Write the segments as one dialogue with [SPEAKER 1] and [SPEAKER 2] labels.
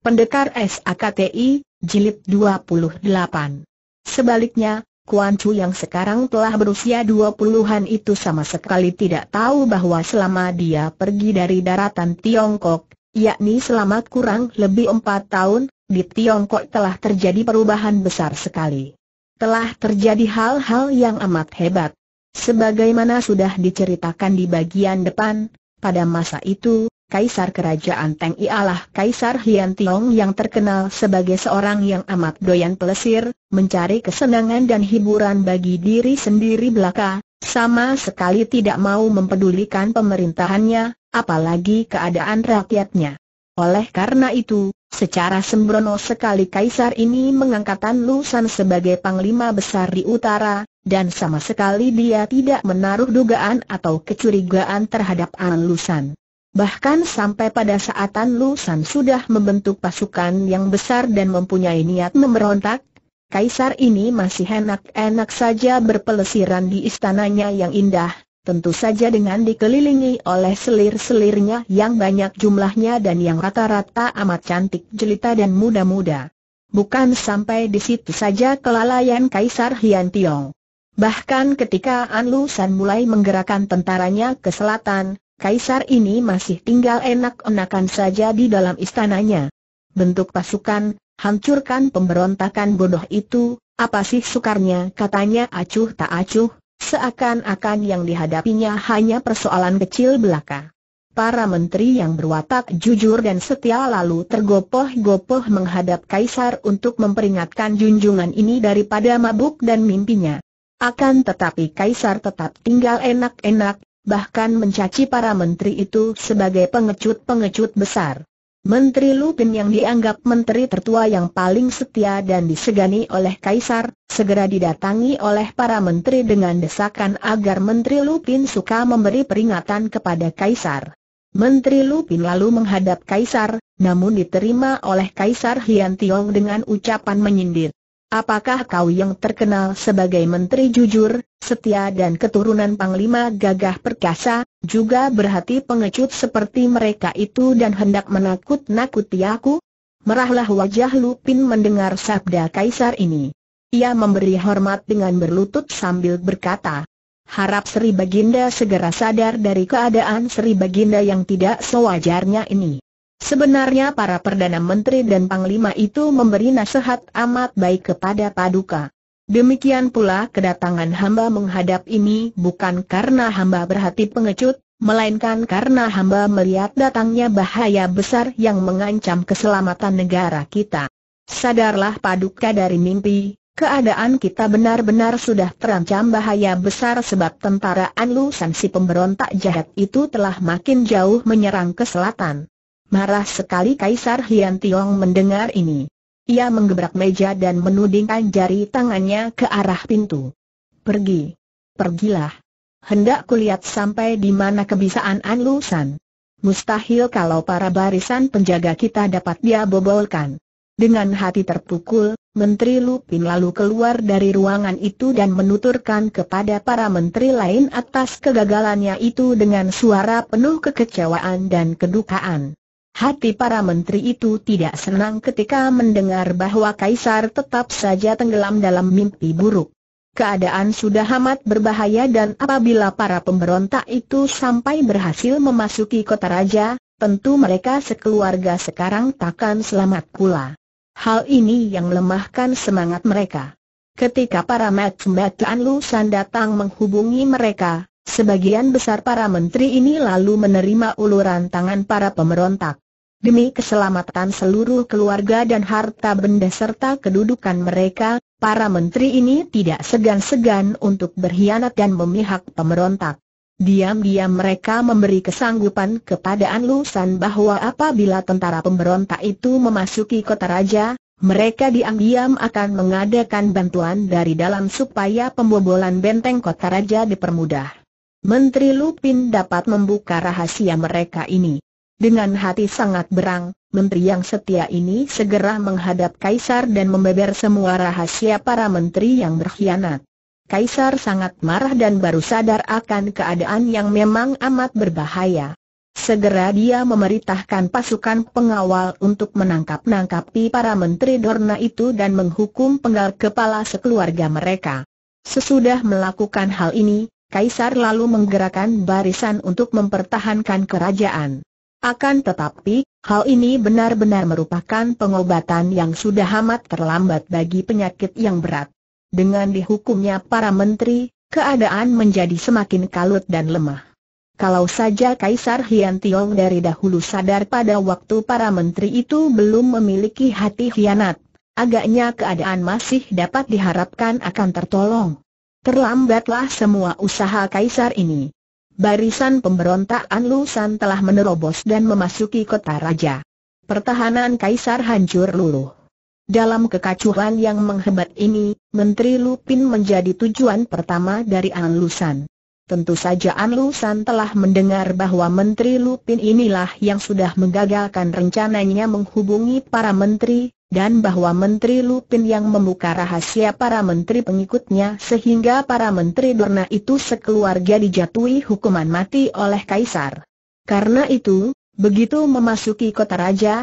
[SPEAKER 1] Pendekar SAKTI, Jilid 28. Sebaliknya, Kuan Chu yang sekarang telah berusia 20-an itu sama sekali tidak tahu bahwa selama dia pergi dari daratan Tiongkok, yakni selama kurang lebih 4 tahun, di Tiongkok telah terjadi perubahan besar sekali. Telah terjadi hal-hal yang amat hebat. Sebagaimana sudah diceritakan di bagian depan, pada masa itu, Kaisar Kerajaan Teng ialah Kaisar Hian Tiong yang terkenal sebagai seorang yang amat doyan pelesir, mencari kesenangan dan hiburan bagi diri sendiri belaka, sama sekali tidak mau mempedulikan pemerintahannya, apalagi keadaan rakyatnya. Oleh karena itu, secara sembrono sekali Kaisar ini mengangkatan Lusan sebagai panglima besar di utara, dan sama sekali dia tidak menaruh dugaan atau kecurigaan terhadap An Lusan. Bahkan sampai pada saat Tan Lu San sudah membentuk pasukan yang besar dan mempunyai niat memberontak, Kaisar ini masih enak-enak saja berpelesiran di istananya yang indah, tentu saja dengan dikelilingi oleh selir-selirnya yang banyak jumlahnya dan yang rata-rata amat cantik jelita dan muda-muda. Bukan sampai di situ saja kelalaian Kaisar Hian Tiong. Bahkan ketika An Lu San mulai menggerakkan tentaranya ke selatan, Kaisar ini masih tinggal enak-enakan saja di dalam istananya. Bentuk pasukan, hancurkan pemberontakan bodoh itu, apa sih sukarnya katanya acuh tak acuh, seakan-akan yang dihadapinya hanya persoalan kecil belaka. Para menteri yang berwatak jujur dan setia lalu tergopoh-gopoh menghadap Kaisar untuk memperingatkan junjungan ini daripada mabuk dan mimpinya. Akan tetapi Kaisar tetap tinggal enak-enak, bahkan mencaci para menteri itu sebagai pengecut-pengecut besar. Menteri Lupin yang dianggap menteri tertua yang paling setia dan disegani oleh Kaisar, segera didatangi oleh para menteri dengan desakan agar Menteri Lupin suka memberi peringatan kepada Kaisar. Menteri Lupin lalu menghadap Kaisar, namun diterima oleh Kaisar Hian Tiong dengan ucapan menyindir. Apakah kau yang terkenal sebagai menteri jujur, setia dan keturunan Panglima gagah perkasa, juga berhati pengecut seperti mereka itu dan hendak menakut-nakuti aku? Merahlah wajah Lupin mendengar sabda kaisar ini. Ia memberi hormat dengan berlutut sambil berkata, Harap Sri Baginda segera sadar dari keadaan Sri Baginda yang tidak sewajarnya ini. Sebenarnya para Perdana Menteri dan Panglima itu memberi nasihat amat baik kepada Paduka. Demikian pula kedatangan hamba menghadap ini bukan karena hamba berhati pengecut, melainkan karena hamba melihat datangnya bahaya besar yang mengancam keselamatan negara kita. Sadarlah paduka dari mimpi, keadaan kita benar-benar sudah terancam bahaya besar sebab tentara Anlu Sansi pemberontak jahat itu telah makin jauh menyerang ke selatan. Marah sekali Kaisar Hian Tiong mendengar ini. Ia menggebrak meja dan menudingkan jari tangannya ke arah pintu. Pergi. Pergilah. Hendak kulihat sampai di mana kebisaan An Lusan. Mustahil kalau para barisan penjaga kita dapat dia bobolkan. Dengan hati terpukul, Menteri Lupin lalu keluar dari ruangan itu dan menuturkan kepada para menteri lain atas kegagalannya itu dengan suara penuh kekecewaan dan kedukaan. Hati para menteri itu tidak senang ketika mendengar bahwa Kaisar tetap saja tenggelam dalam mimpi buruk. Keadaan sudah amat berbahaya dan apabila para pemberontak itu sampai berhasil memasuki kota raja, tentu mereka sekeluarga sekarang takkan selamat pula. Hal ini yang melemahkan semangat mereka. Ketika para Mat Mbak Lu San datang menghubungi mereka, Sebagian besar para menteri ini lalu menerima uluran tangan para pemberontak. Demi keselamatan seluruh keluarga dan harta benda serta kedudukan mereka, para menteri ini tidak segan-segan untuk berkhianat dan memihak pemberontak. Diam-diam mereka memberi kesanggupan kepada Anlu San bahwa apabila tentara pemberontak itu memasuki kota raja, mereka diam-diam akan mengadakan bantuan dari dalam supaya pembobolan benteng kota raja dipermudah. Menteri Lupin dapat membuka rahasia mereka ini. Dengan hati sangat berang, menteri yang setia ini segera menghadap Kaisar dan membeber semua rahasia para menteri yang berkhianat. Kaisar sangat marah dan baru sadar akan keadaan yang memang amat berbahaya. Segera dia memerintahkan pasukan pengawal untuk menangkap-nangkapi para menteri Dorna itu dan menghukum penggal kepala sekeluarga mereka. Sesudah melakukan hal ini, Kaisar lalu menggerakkan barisan untuk mempertahankan kerajaan. Akan tetapi, hal ini benar-benar merupakan pengobatan yang sudah amat terlambat bagi penyakit yang berat. Dengan dihukumnya para menteri, keadaan menjadi semakin kalut dan lemah. Kalau saja Kaisar Hian Tiong dari dahulu sadar pada waktu para menteri itu belum memiliki hati hianat, agaknya keadaan masih dapat diharapkan akan tertolong. Terlambatlah semua usaha kaisar ini. Barisan pemberontak Anlusan telah menerobos dan memasuki kota raja. Pertahanan kaisar hancur luluh. Dalam kekacauan yang menghebat ini, Menteri Lupin menjadi tujuan pertama dari Anlusan. Tentu saja Anlusan telah mendengar bahwa Menteri Lupin inilah yang sudah menggagalkan rencananya menghubungi para menteri, dan bahwa Menteri Lupin yang membuka rahasia para menteri pengikutnya sehingga para menteri Dorna itu sekeluarga dijatuhi hukuman mati oleh Kaisar. Karena itu, begitu memasuki kota raja,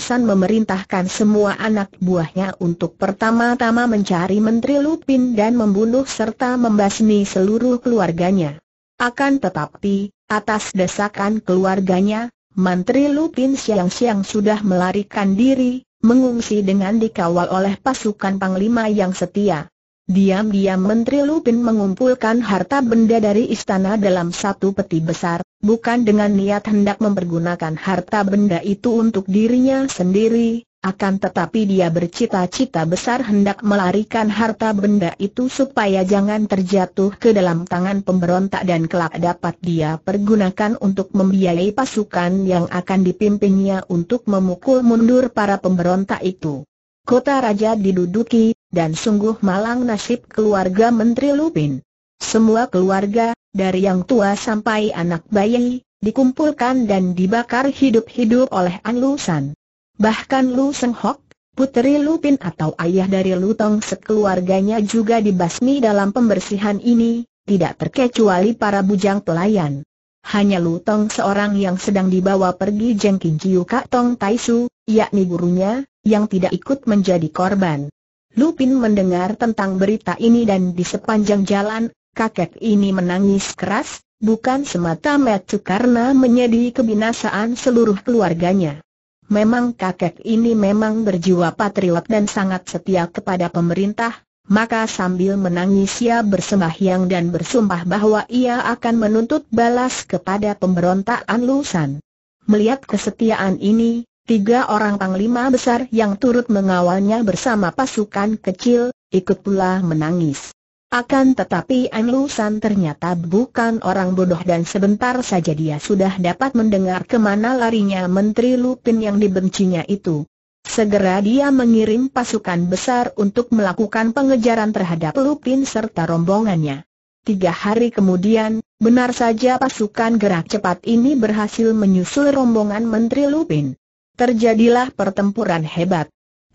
[SPEAKER 1] San memerintahkan semua anak buahnya untuk pertama-tama mencari Menteri Lupin dan membunuh serta membasmi seluruh keluarganya. Akan tetapi, atas desakan keluarganya, Menteri Lupin siang-siang sudah melarikan diri, mengungsi dengan dikawal oleh pasukan panglima yang setia. Diam-diam Menteri Lupin mengumpulkan harta benda dari istana dalam satu peti besar, bukan dengan niat hendak mempergunakan harta benda itu untuk dirinya sendiri, akan tetapi dia bercita-cita besar hendak melarikan harta benda itu supaya jangan terjatuh ke dalam tangan pemberontak dan kelak dapat dia pergunakan untuk membiayai pasukan yang akan dipimpinnya untuk memukul mundur para pemberontak itu. Kota Raja diduduki, dan sungguh malang nasib keluarga Menteri Lupin. Semua keluarga, dari yang tua sampai anak bayi, dikumpulkan dan dibakar hidup-hidup oleh Anlusan. Bahkan Lu Seng Hok, puteri Lupin atau ayah dari Lu Tong sekeluarganya juga dibasmi dalam pembersihan ini, tidak terkecuali para bujang pelayan. Hanya Lu Tong seorang yang sedang dibawa pergi Jeng Kin Kak Tong Tai Su, yakni gurunya, yang tidak ikut menjadi korban. Lupin mendengar tentang berita ini dan di sepanjang jalan, kakek ini menangis keras, bukan semata-mata karena menyedih kebinasaan seluruh keluarganya memang kakek ini memang berjiwa patriot dan sangat setia kepada pemerintah, maka sambil menangis ia bersembahyang dan bersumpah bahwa ia akan menuntut balas kepada pemberontakan Lusan. Melihat kesetiaan ini, tiga orang panglima besar yang turut mengawalnya bersama pasukan kecil, ikut pula menangis. Akan tetapi An San ternyata bukan orang bodoh dan sebentar saja dia sudah dapat mendengar kemana larinya Menteri Lupin yang dibencinya itu. Segera dia mengirim pasukan besar untuk melakukan pengejaran terhadap Lupin serta rombongannya. Tiga hari kemudian, benar saja pasukan gerak cepat ini berhasil menyusul rombongan Menteri Lupin. Terjadilah pertempuran hebat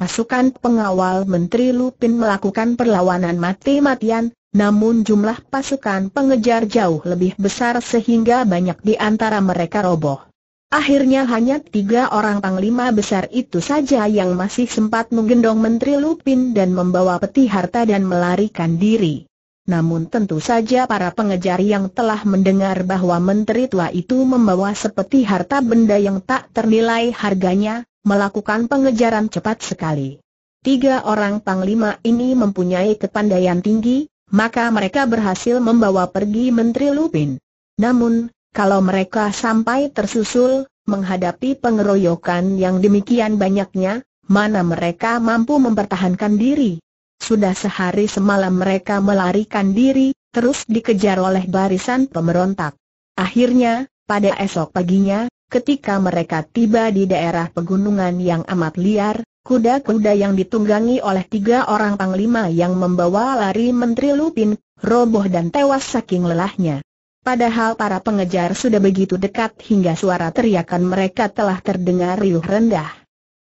[SPEAKER 1] pasukan pengawal Menteri Lupin melakukan perlawanan mati-matian, namun jumlah pasukan pengejar jauh lebih besar sehingga banyak di antara mereka roboh. Akhirnya hanya tiga orang panglima besar itu saja yang masih sempat menggendong Menteri Lupin dan membawa peti harta dan melarikan diri. Namun tentu saja para pengejar yang telah mendengar bahwa menteri tua itu membawa sepeti harta benda yang tak ternilai harganya, melakukan pengejaran cepat sekali. Tiga orang panglima ini mempunyai kepandaian tinggi, maka mereka berhasil membawa pergi Menteri Lupin. Namun, kalau mereka sampai tersusul, menghadapi pengeroyokan yang demikian banyaknya, mana mereka mampu mempertahankan diri. Sudah sehari semalam mereka melarikan diri, terus dikejar oleh barisan pemberontak. Akhirnya, pada esok paginya, Ketika mereka tiba di daerah pegunungan yang amat liar, kuda-kuda yang ditunggangi oleh tiga orang panglima yang membawa lari Menteri Lupin, roboh dan tewas saking lelahnya. Padahal para pengejar sudah begitu dekat hingga suara teriakan mereka telah terdengar riuh rendah.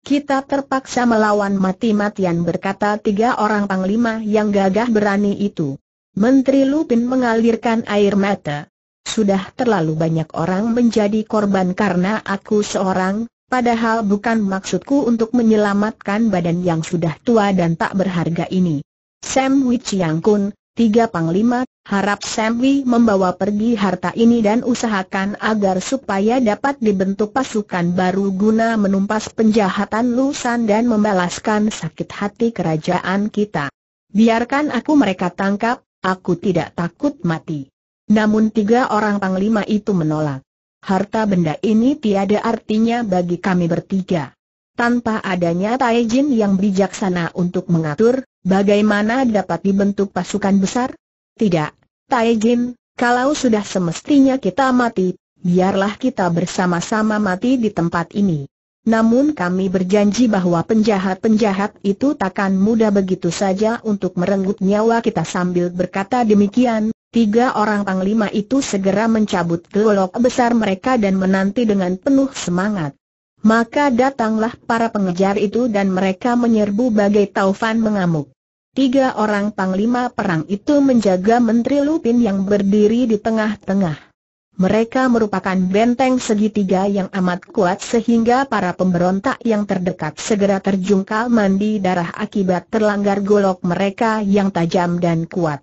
[SPEAKER 1] Kita terpaksa melawan mati-matian berkata tiga orang panglima yang gagah berani itu. Menteri Lupin mengalirkan air mata. Sudah terlalu banyak orang menjadi korban karena aku seorang, padahal bukan maksudku untuk menyelamatkan badan yang sudah tua dan tak berharga ini. Sam Yang Kun, tiga panglima, harap Sam Wei membawa pergi harta ini dan usahakan agar supaya dapat dibentuk pasukan baru guna menumpas penjahatan Lusan dan membalaskan sakit hati kerajaan kita. Biarkan aku mereka tangkap, aku tidak takut mati. Namun tiga orang panglima itu menolak. Harta benda ini tiada artinya bagi kami bertiga. Tanpa adanya Taijin yang bijaksana untuk mengatur, bagaimana dapat dibentuk pasukan besar? Tidak, Taijin, kalau sudah semestinya kita mati, biarlah kita bersama-sama mati di tempat ini. Namun kami berjanji bahwa penjahat-penjahat itu takkan mudah begitu saja untuk merenggut nyawa kita sambil berkata demikian, Tiga orang panglima itu segera mencabut golok besar mereka dan menanti dengan penuh semangat. Maka datanglah para pengejar itu dan mereka menyerbu bagai taufan mengamuk. Tiga orang panglima perang itu menjaga Menteri Lupin yang berdiri di tengah-tengah. Mereka merupakan benteng segitiga yang amat kuat sehingga para pemberontak yang terdekat segera terjungkal mandi darah akibat terlanggar golok mereka yang tajam dan kuat.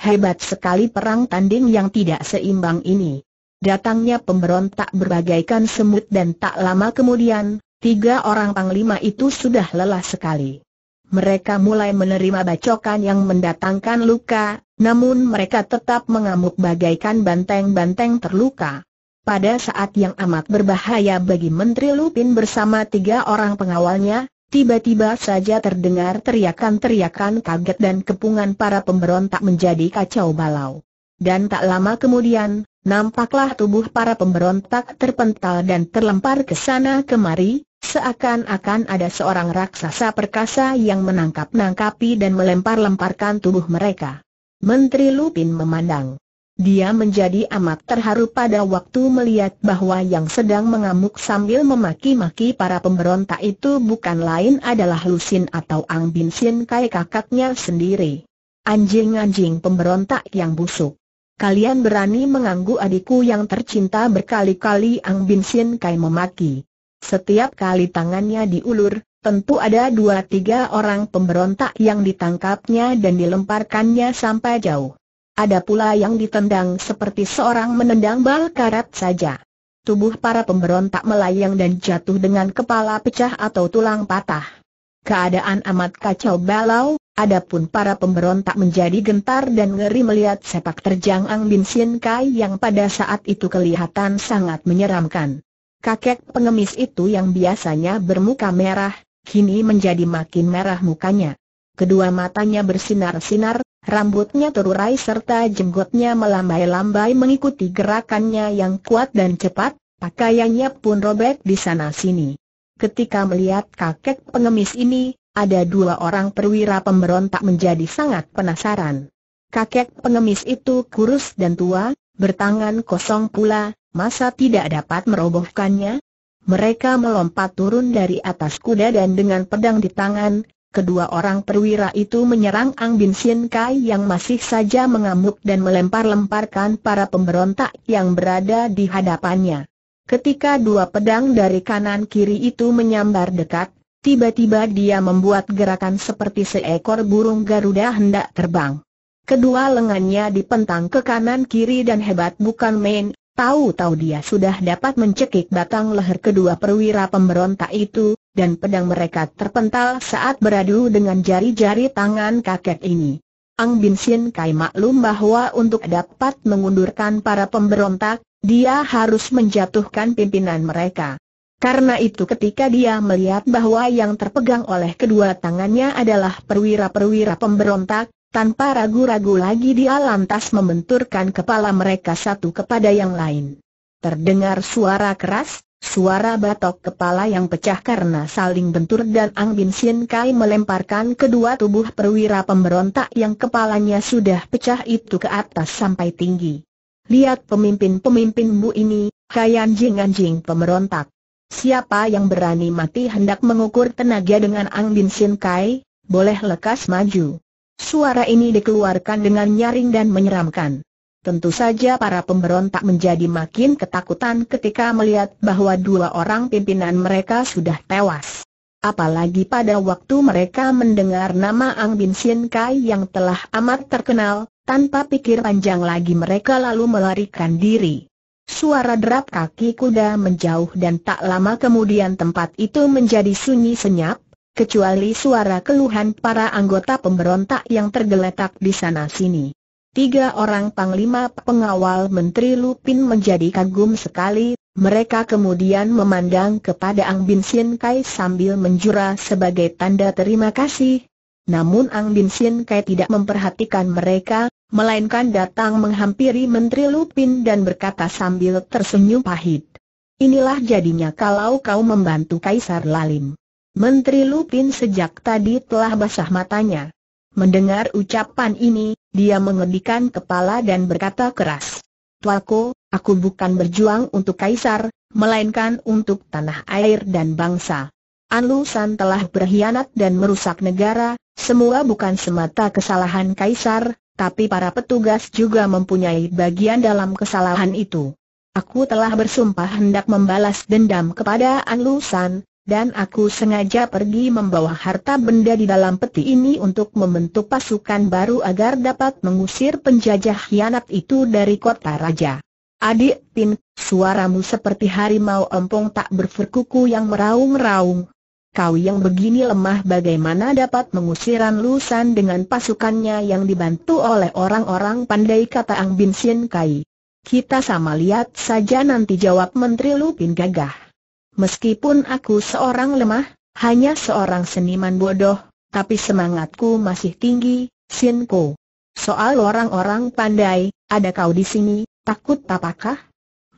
[SPEAKER 1] Hebat sekali perang tanding yang tidak seimbang ini. Datangnya pemberontak berbagaikan semut dan tak lama kemudian, tiga orang panglima itu sudah lelah sekali. Mereka mulai menerima bacokan yang mendatangkan luka, namun mereka tetap mengamuk bagaikan banteng-banteng terluka. Pada saat yang amat berbahaya bagi Menteri Lupin bersama tiga orang pengawalnya, Tiba-tiba saja terdengar teriakan-teriakan kaget dan kepungan para pemberontak menjadi kacau balau. Dan tak lama kemudian, nampaklah tubuh para pemberontak terpental dan terlempar ke sana kemari, seakan-akan ada seorang raksasa perkasa yang menangkap-nangkapi dan melempar-lemparkan tubuh mereka. Menteri Lupin memandang. Dia menjadi amat terharu pada waktu melihat bahwa yang sedang mengamuk sambil memaki-maki para pemberontak itu bukan lain adalah Lusin atau Ang Bin Sin Kai kakaknya sendiri. Anjing-anjing pemberontak yang busuk. Kalian berani mengganggu adikku yang tercinta berkali-kali Ang Bin Sin Kai memaki. Setiap kali tangannya diulur, tentu ada dua tiga orang pemberontak yang ditangkapnya dan dilemparkannya sampai jauh. Ada pula yang ditendang seperti seorang menendang bal karat saja. Tubuh para pemberontak melayang dan jatuh dengan kepala pecah atau tulang patah. Keadaan amat kacau balau, adapun para pemberontak menjadi gentar dan ngeri melihat sepak terjang Ang Bin Sien Kai yang pada saat itu kelihatan sangat menyeramkan. Kakek pengemis itu yang biasanya bermuka merah, kini menjadi makin merah mukanya. Kedua matanya bersinar-sinar, Rambutnya terurai serta jenggotnya melambai-lambai mengikuti gerakannya yang kuat dan cepat, pakaiannya pun robek di sana-sini. Ketika melihat kakek pengemis ini, ada dua orang perwira pemberontak menjadi sangat penasaran. Kakek pengemis itu kurus dan tua, bertangan kosong pula, masa tidak dapat merobohkannya? Mereka melompat turun dari atas kuda dan dengan pedang di tangan, Kedua orang perwira itu menyerang Ang Bin Sien Kai yang masih saja mengamuk dan melempar-lemparkan para pemberontak yang berada di hadapannya. Ketika dua pedang dari kanan kiri itu menyambar dekat, tiba-tiba dia membuat gerakan seperti seekor burung Garuda hendak terbang. Kedua lengannya dipentang ke kanan kiri dan hebat bukan main, Tahu-tahu dia sudah dapat mencekik batang leher kedua perwira pemberontak itu, dan pedang mereka terpental saat beradu dengan jari-jari tangan kakek ini. Ang Bin Sin Kai maklum bahwa untuk dapat mengundurkan para pemberontak, dia harus menjatuhkan pimpinan mereka. Karena itu ketika dia melihat bahwa yang terpegang oleh kedua tangannya adalah perwira-perwira pemberontak, tanpa ragu-ragu lagi dia lantas membenturkan kepala mereka satu kepada yang lain. Terdengar suara keras, suara batok kepala yang pecah karena saling bentur dan Ang Bin Sien Kai melemparkan kedua tubuh perwira pemberontak yang kepalanya sudah pecah itu ke atas sampai tinggi. Lihat pemimpin-pemimpinmu ini, kayan anjing-anjing pemberontak. Siapa yang berani mati hendak mengukur tenaga dengan Ang Bin Sien Kai, boleh lekas maju. Suara ini dikeluarkan dengan nyaring dan menyeramkan. Tentu saja para pemberontak menjadi makin ketakutan ketika melihat bahwa dua orang pimpinan mereka sudah tewas. Apalagi pada waktu mereka mendengar nama Ang Bin Sien Kai yang telah amat terkenal, tanpa pikir panjang lagi mereka lalu melarikan diri. Suara derap kaki kuda menjauh dan tak lama kemudian tempat itu menjadi sunyi senyap, kecuali suara keluhan para anggota pemberontak yang tergeletak di sana-sini. Tiga orang panglima pengawal Menteri Lupin menjadi kagum sekali, mereka kemudian memandang kepada Ang Bin Sien Kai sambil menjura sebagai tanda terima kasih. Namun Ang Bin Sien Kai tidak memperhatikan mereka, melainkan datang menghampiri Menteri Lupin dan berkata sambil tersenyum pahit. Inilah jadinya kalau kau membantu Kaisar Lalim. Menteri Lupin sejak tadi telah basah matanya. Mendengar ucapan ini, dia mengedikan kepala dan berkata keras. Tuaku, aku bukan berjuang untuk kaisar, melainkan untuk tanah air dan bangsa. Anlusan telah berkhianat dan merusak negara, semua bukan semata kesalahan kaisar, tapi para petugas juga mempunyai bagian dalam kesalahan itu. Aku telah bersumpah hendak membalas dendam kepada Anlusan, dan aku sengaja pergi membawa harta benda di dalam peti ini untuk membentuk pasukan baru agar dapat mengusir penjajah hianat itu dari kota raja. Adik Pin, suaramu seperti harimau empung tak berfurkuku yang meraung-raung. Kau yang begini lemah bagaimana dapat mengusiran Lusan dengan pasukannya yang dibantu oleh orang-orang pandai kata Ang Bin Sien Kai. Kita sama lihat saja nanti jawab Menteri Lupin gagah. Meskipun aku seorang lemah, hanya seorang seniman bodoh, tapi semangatku masih tinggi, Sinko. Soal orang-orang pandai, ada kau di sini, takut apakah?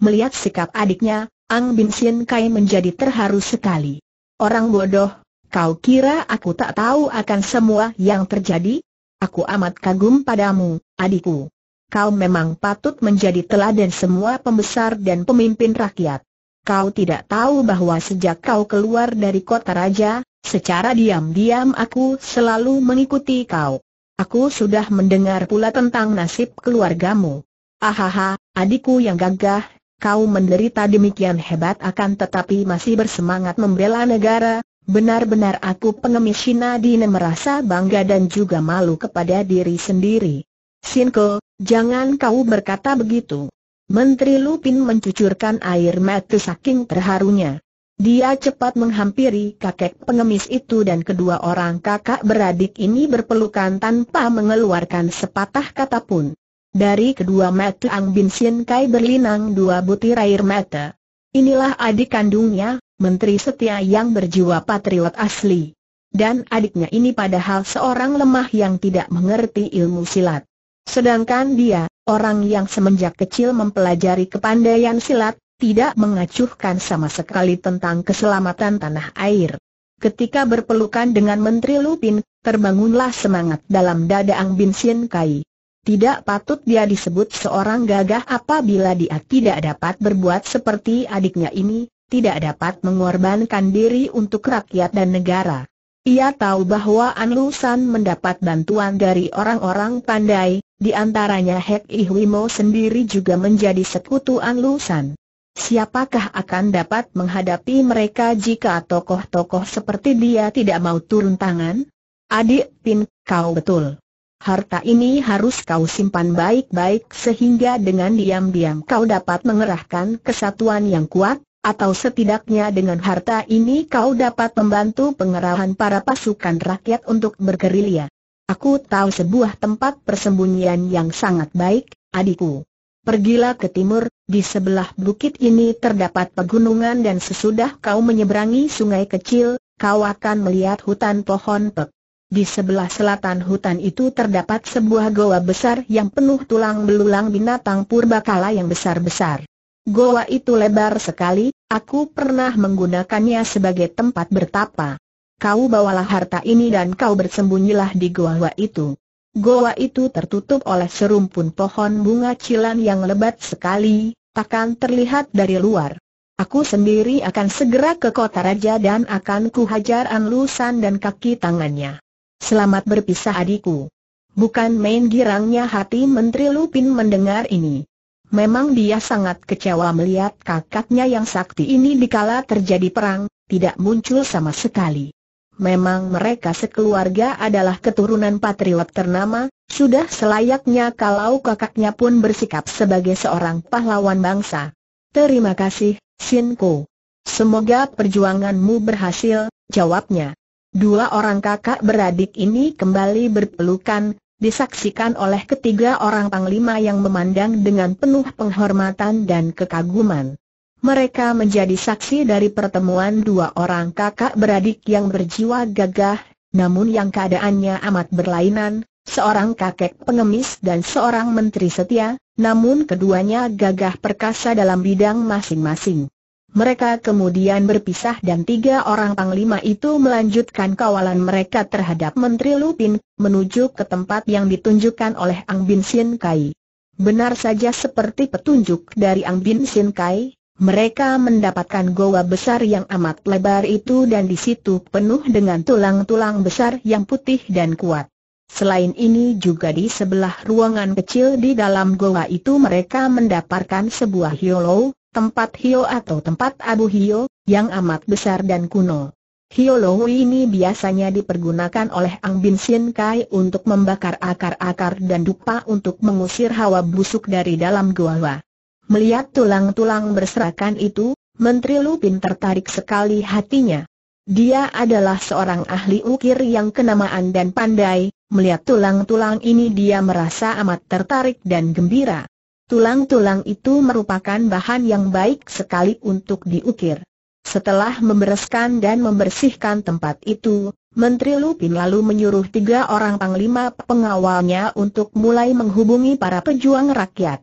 [SPEAKER 1] Melihat sikap adiknya, Ang Bin Sin Kai menjadi terharu sekali. Orang bodoh, kau kira aku tak tahu akan semua yang terjadi? Aku amat kagum padamu, adikku. Kau memang patut menjadi teladan semua pembesar dan pemimpin rakyat. Kau tidak tahu bahwa sejak kau keluar dari kota raja, secara diam-diam aku selalu mengikuti kau. Aku sudah mendengar pula tentang nasib keluargamu. Ahaha, adikku yang gagah, kau menderita demikian hebat akan tetapi masih bersemangat membela negara. Benar-benar aku pengemis Shina Dine merasa bangga dan juga malu kepada diri sendiri. Sinko, jangan kau berkata begitu. Menteri Lupin mencucurkan air mata saking terharunya. Dia cepat menghampiri kakek pengemis itu dan kedua orang kakak beradik ini berpelukan tanpa mengeluarkan sepatah kata pun. Dari kedua mata Ang Bin Sien Kai berlinang dua butir air mata. Inilah adik kandungnya, menteri setia yang berjiwa patriot asli. Dan adiknya ini padahal seorang lemah yang tidak mengerti ilmu silat. Sedangkan dia, orang yang semenjak kecil mempelajari kepandaian silat, tidak mengacuhkan sama sekali tentang keselamatan tanah air. Ketika berpelukan dengan Menteri Lupin, terbangunlah semangat dalam dada Ang Bin Sin Kai. Tidak patut dia disebut seorang gagah apabila dia tidak dapat berbuat seperti adiknya ini, tidak dapat mengorbankan diri untuk rakyat dan negara. Ia tahu bahwa An Lusan mendapat bantuan dari orang-orang pandai, di antaranya Hek Ihwimo sendiri juga menjadi sekutu An Lusan. Siapakah akan dapat menghadapi mereka jika tokoh-tokoh seperti dia tidak mau turun tangan? Adik Pin, kau betul. Harta ini harus kau simpan baik-baik sehingga dengan diam-diam kau dapat mengerahkan kesatuan yang kuat, atau setidaknya dengan harta ini kau dapat membantu pengerahan para pasukan rakyat untuk bergerilya. Aku tahu sebuah tempat persembunyian yang sangat baik, adikku. Pergilah ke timur, di sebelah bukit ini terdapat pegunungan dan sesudah kau menyeberangi sungai kecil, kau akan melihat hutan pohon pek. Di sebelah selatan hutan itu terdapat sebuah goa besar yang penuh tulang belulang binatang purbakala yang besar-besar. Goa itu lebar sekali, aku pernah menggunakannya sebagai tempat bertapa. Kau bawalah harta ini dan kau bersembunyilah di goa itu. Goa itu tertutup oleh serumpun pohon bunga cilan yang lebat sekali, takkan terlihat dari luar. Aku sendiri akan segera ke kota raja dan akan kuhajar anlusan dan kaki tangannya. Selamat berpisah adikku. Bukan main girangnya hati Menteri Lupin mendengar ini. Memang dia sangat kecewa melihat kakaknya yang sakti ini dikala terjadi perang, tidak muncul sama sekali. Memang mereka sekeluarga adalah keturunan patriot ternama, sudah selayaknya kalau kakaknya pun bersikap sebagai seorang pahlawan bangsa. Terima kasih, Sinko. Semoga perjuanganmu berhasil, jawabnya. Dua orang kakak beradik ini kembali berpelukan, disaksikan oleh ketiga orang panglima yang memandang dengan penuh penghormatan dan kekaguman. Mereka menjadi saksi dari pertemuan dua orang kakak beradik yang berjiwa gagah, namun yang keadaannya amat berlainan, seorang kakek pengemis dan seorang menteri setia, namun keduanya gagah perkasa dalam bidang masing-masing. Mereka kemudian berpisah dan tiga orang panglima itu melanjutkan kawalan mereka terhadap Menteri Lupin, menuju ke tempat yang ditunjukkan oleh Ang Bin Sin Kai. Benar saja seperti petunjuk dari Ang Bin Sin Kai, mereka mendapatkan goa besar yang amat lebar itu dan di situ penuh dengan tulang-tulang besar yang putih dan kuat. Selain ini juga di sebelah ruangan kecil di dalam goa itu mereka mendapatkan sebuah hiolo, tempat hio atau tempat abu hio, yang amat besar dan kuno. lo ini biasanya dipergunakan oleh Ang Bin Sin Kai untuk membakar akar-akar dan dupa untuk mengusir hawa busuk dari dalam goa. Melihat tulang-tulang berserakan itu, Menteri Lupin tertarik sekali hatinya. Dia adalah seorang ahli ukir yang kenamaan dan pandai, melihat tulang-tulang ini dia merasa amat tertarik dan gembira. Tulang-tulang itu merupakan bahan yang baik sekali untuk diukir. Setelah membereskan dan membersihkan tempat itu, Menteri Lupin lalu menyuruh tiga orang panglima pengawalnya untuk mulai menghubungi para pejuang rakyat.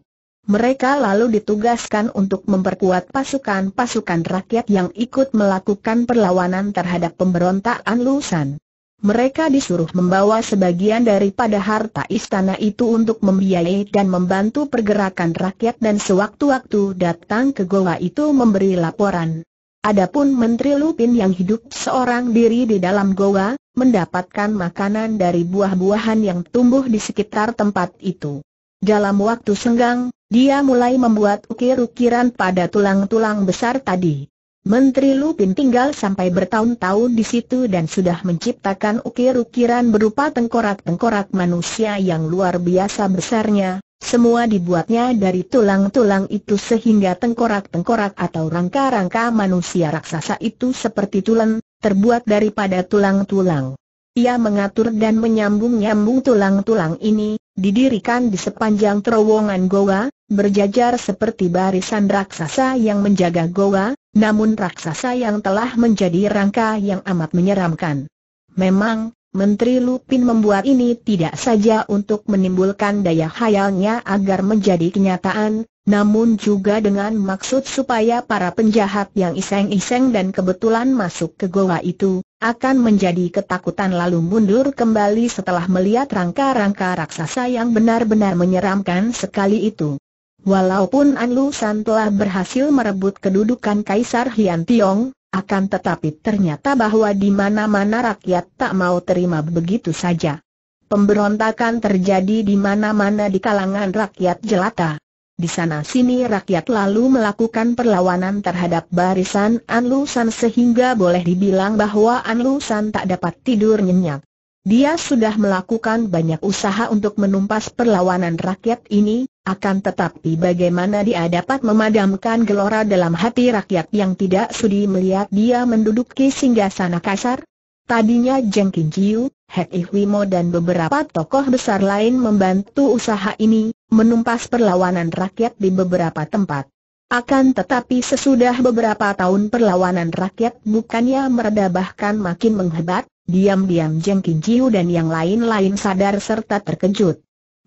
[SPEAKER 1] Mereka lalu ditugaskan untuk memperkuat pasukan-pasukan rakyat yang ikut melakukan perlawanan terhadap pemberontakan Lusan. Mereka disuruh membawa sebagian daripada harta istana itu untuk membiayai dan membantu pergerakan rakyat dan sewaktu-waktu datang ke goa itu memberi laporan. Adapun Menteri Lupin yang hidup seorang diri di dalam goa, mendapatkan makanan dari buah-buahan yang tumbuh di sekitar tempat itu. Dalam waktu senggang, dia mulai membuat ukir-ukiran pada tulang-tulang besar tadi. Menteri Lupin tinggal sampai bertahun-tahun di situ dan sudah menciptakan ukir-ukiran berupa tengkorak-tengkorak manusia yang luar biasa besarnya, semua dibuatnya dari tulang-tulang itu sehingga tengkorak-tengkorak atau rangka-rangka manusia raksasa itu seperti tulen, terbuat daripada tulang-tulang. Ia mengatur dan menyambung-nyambung tulang-tulang ini, didirikan di sepanjang terowongan goa, berjajar seperti barisan raksasa yang menjaga goa, namun raksasa yang telah menjadi rangka yang amat menyeramkan. Memang, Menteri Lupin membuat ini tidak saja untuk menimbulkan daya hayalnya agar menjadi kenyataan, namun juga dengan maksud supaya para penjahat yang iseng-iseng dan kebetulan masuk ke goa itu, akan menjadi ketakutan lalu mundur kembali setelah melihat rangka-rangka raksasa yang benar-benar menyeramkan sekali itu. Walaupun An Lusan telah berhasil merebut kedudukan Kaisar Hian Tiong, akan tetapi ternyata bahwa di mana-mana rakyat tak mau terima begitu saja. Pemberontakan terjadi di mana-mana di kalangan rakyat jelata. Di sana-sini rakyat lalu melakukan perlawanan terhadap barisan Anlusan sehingga boleh dibilang bahwa Anlusan tak dapat tidur nyenyak. Dia sudah melakukan banyak usaha untuk menumpas perlawanan rakyat ini, akan tetapi bagaimana dia dapat memadamkan gelora dalam hati rakyat yang tidak sudi melihat dia menduduki singgah sana kasar? Tadinya Jeng Kinjiu, Hek Ihwimo dan beberapa tokoh besar lain membantu usaha ini, menumpas perlawanan rakyat di beberapa tempat. Akan tetapi sesudah beberapa tahun perlawanan rakyat bukannya mereda bahkan makin menghebat, diam-diam Jeng Kijiu dan yang lain-lain sadar serta terkejut.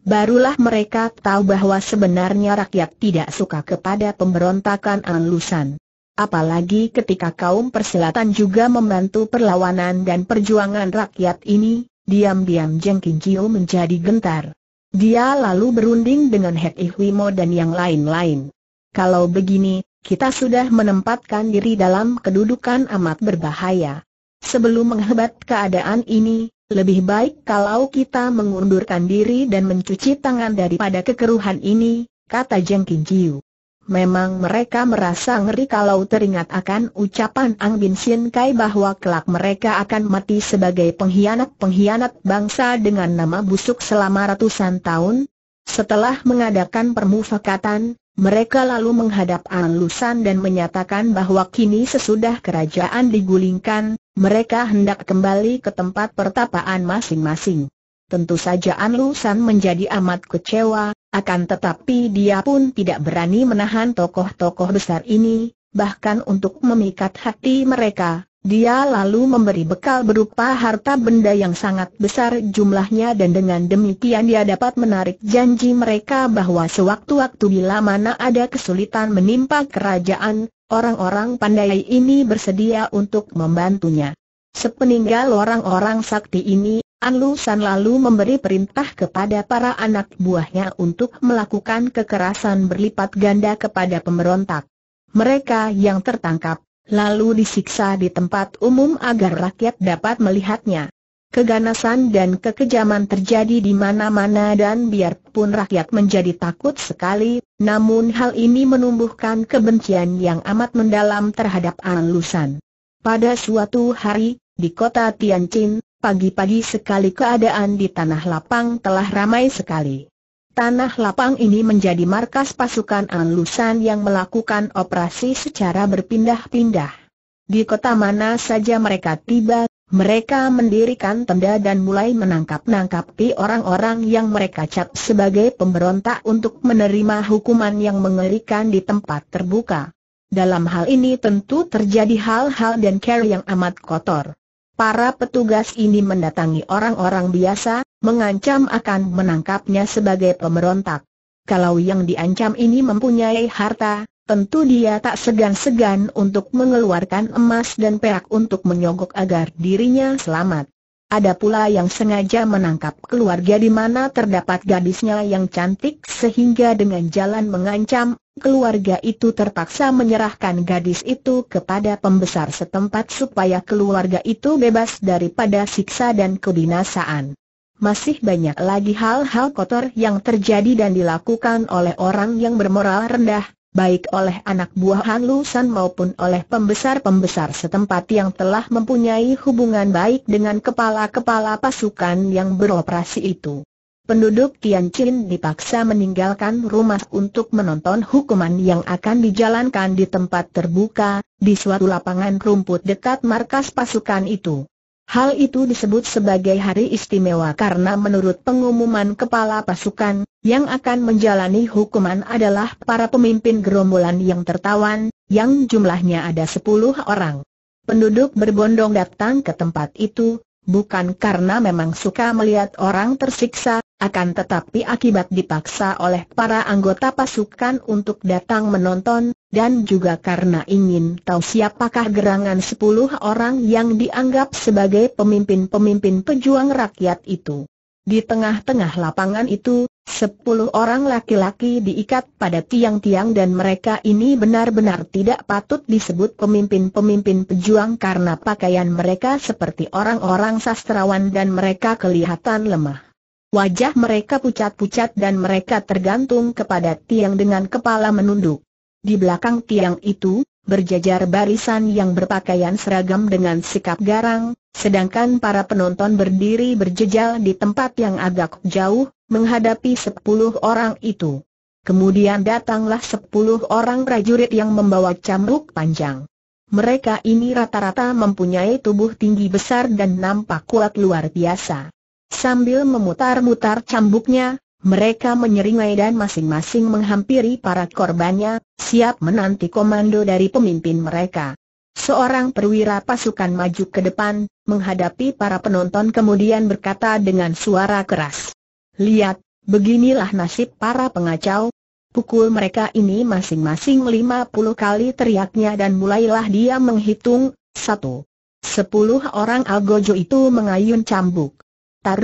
[SPEAKER 1] Barulah mereka tahu bahwa sebenarnya rakyat tidak suka kepada pemberontakan alusan. Apalagi ketika kaum perselatan juga membantu perlawanan dan perjuangan rakyat ini, diam-diam Jeng Kijiu menjadi gentar. Dia lalu berunding dengan Hek Ihwimo dan yang lain-lain. Kalau begini, kita sudah menempatkan diri dalam kedudukan amat berbahaya. Sebelum menghebat keadaan ini, lebih baik kalau kita mengundurkan diri dan mencuci tangan daripada kekeruhan ini, kata Jeng Kinjiu. Memang mereka merasa ngeri kalau teringat akan ucapan Ang Bin Sin Kai bahwa kelak mereka akan mati sebagai pengkhianat-pengkhianat bangsa dengan nama busuk selama ratusan tahun. Setelah mengadakan permufakatan, mereka lalu menghadap An Lusan dan menyatakan bahwa kini sesudah kerajaan digulingkan, mereka hendak kembali ke tempat pertapaan masing-masing. Tentu saja An Lusan menjadi amat kecewa, akan tetapi dia pun tidak berani menahan tokoh-tokoh besar ini, bahkan untuk memikat hati mereka, dia lalu memberi bekal berupa harta benda yang sangat besar jumlahnya dan dengan demikian dia dapat menarik janji mereka bahwa sewaktu-waktu bila mana ada kesulitan menimpa kerajaan, orang-orang pandai ini bersedia untuk membantunya. Sepeninggal orang-orang sakti ini, An lalu memberi perintah kepada para anak buahnya untuk melakukan kekerasan berlipat ganda kepada pemberontak. Mereka yang tertangkap, lalu disiksa di tempat umum agar rakyat dapat melihatnya. Keganasan dan kekejaman terjadi di mana-mana dan biarpun rakyat menjadi takut sekali, namun hal ini menumbuhkan kebencian yang amat mendalam terhadap An Pada suatu hari, di kota Tianjin, Pagi-pagi sekali keadaan di tanah lapang telah ramai sekali. Tanah lapang ini menjadi markas pasukan Anlusan yang melakukan operasi secara berpindah-pindah. Di kota mana saja mereka tiba, mereka mendirikan tenda dan mulai menangkap-nangkapi orang-orang yang mereka cap sebagai pemberontak untuk menerima hukuman yang mengerikan di tempat terbuka. Dalam hal ini tentu terjadi hal-hal dan care yang amat kotor. Para petugas ini mendatangi orang-orang biasa, mengancam akan menangkapnya sebagai pemberontak. Kalau yang diancam ini mempunyai harta, tentu dia tak segan-segan untuk mengeluarkan emas dan perak untuk menyogok agar dirinya selamat. Ada pula yang sengaja menangkap keluarga di mana terdapat gadisnya yang cantik sehingga dengan jalan mengancam, keluarga itu terpaksa menyerahkan gadis itu kepada pembesar setempat supaya keluarga itu bebas daripada siksa dan kebinasaan. Masih banyak lagi hal-hal kotor yang terjadi dan dilakukan oleh orang yang bermoral rendah, baik oleh anak buah Han Lusan maupun oleh pembesar-pembesar setempat yang telah mempunyai hubungan baik dengan kepala-kepala pasukan yang beroperasi itu. Penduduk Tianjin dipaksa meninggalkan rumah untuk menonton hukuman yang akan dijalankan di tempat terbuka, di suatu lapangan rumput dekat markas pasukan itu. Hal itu disebut sebagai hari istimewa karena menurut pengumuman kepala pasukan, yang akan menjalani hukuman adalah para pemimpin gerombolan yang tertawan, yang jumlahnya ada 10 orang. Penduduk berbondong datang ke tempat itu, bukan karena memang suka melihat orang tersiksa, akan tetapi akibat dipaksa oleh para anggota pasukan untuk datang menonton, dan juga karena ingin tahu siapakah gerangan sepuluh orang yang dianggap sebagai pemimpin-pemimpin pejuang rakyat itu. Di tengah-tengah lapangan itu, sepuluh orang laki-laki diikat pada tiang-tiang dan mereka ini benar-benar tidak patut disebut pemimpin-pemimpin pejuang karena pakaian mereka seperti orang-orang sastrawan dan mereka kelihatan lemah. Wajah mereka pucat-pucat dan mereka tergantung kepada tiang dengan kepala menunduk. Di belakang tiang itu, berjajar barisan yang berpakaian seragam dengan sikap garang, sedangkan para penonton berdiri berjejal di tempat yang agak jauh, menghadapi sepuluh orang itu. Kemudian datanglah sepuluh orang prajurit yang membawa cambuk panjang. Mereka ini rata-rata mempunyai tubuh tinggi besar dan nampak kuat luar biasa. Sambil memutar-mutar cambuknya, mereka menyeringai dan masing-masing menghampiri para korbannya, siap menanti komando dari pemimpin mereka. Seorang perwira pasukan maju ke depan, menghadapi para penonton kemudian berkata dengan suara keras. Lihat, beginilah nasib para pengacau. Pukul mereka ini masing-masing 50 kali teriaknya dan mulailah dia menghitung, satu. Sepuluh orang algojo itu mengayun cambuk. Tar,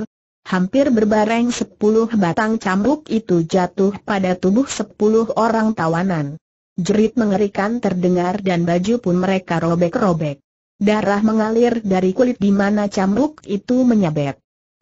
[SPEAKER 1] hampir berbareng sepuluh batang cambuk itu jatuh pada tubuh sepuluh orang tawanan. Jerit mengerikan terdengar dan baju pun mereka robek-robek. Darah mengalir dari kulit di mana cambuk itu menyabet.